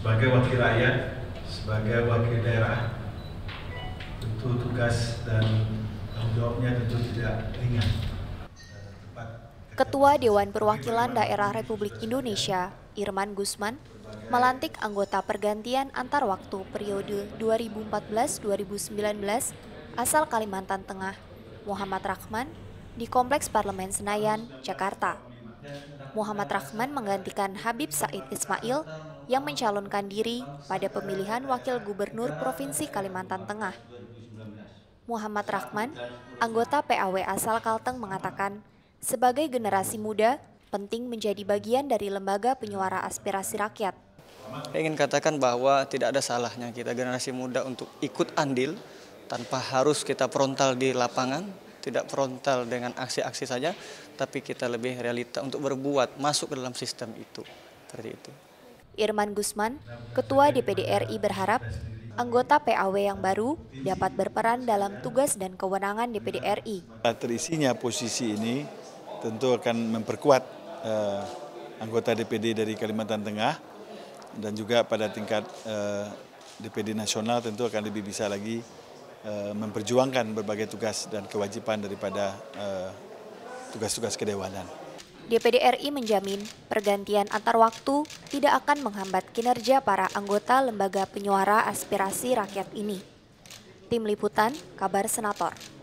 sebagai wakil rakyat, sebagai wakil daerah, tentu tugas dan tanggung jawabnya tentu tidak ringan. Ketua Dewan Perwakilan Daerah Republik Indonesia, Irman Gusman, melantik anggota pergantian antar waktu periode 2014-2019 asal Kalimantan Tengah, Muhammad Rahman, di Kompleks Parlemen Senayan, Jakarta. Muhammad Rahman menggantikan Habib Said Ismail yang mencalonkan diri pada pemilihan Wakil Gubernur Provinsi Kalimantan Tengah. Muhammad Rahman, anggota PAW asal Kalteng mengatakan, sebagai generasi muda, penting menjadi bagian dari lembaga penyuara aspirasi rakyat. Saya ingin katakan bahwa tidak ada salahnya kita generasi muda untuk ikut andil tanpa harus kita frontal di lapangan, tidak frontal dengan aksi-aksi saja, tapi kita lebih realita untuk berbuat masuk ke dalam sistem itu. Seperti itu. Irman Gusman, Ketua DPD RI berharap anggota PAW yang baru dapat berperan dalam tugas dan kewenangan DPD RI. Terisinya posisi ini tentu akan memperkuat eh, anggota DPD dari Kalimantan Tengah dan juga pada tingkat eh, DPD nasional tentu akan lebih bisa lagi Eh, memperjuangkan berbagai tugas dan kewajiban daripada eh, tugas-tugas kedewanan. DPD RI menjamin pergantian antar waktu tidak akan menghambat kinerja para anggota lembaga penyuara aspirasi rakyat ini. Tim Liputan, Kabar Senator.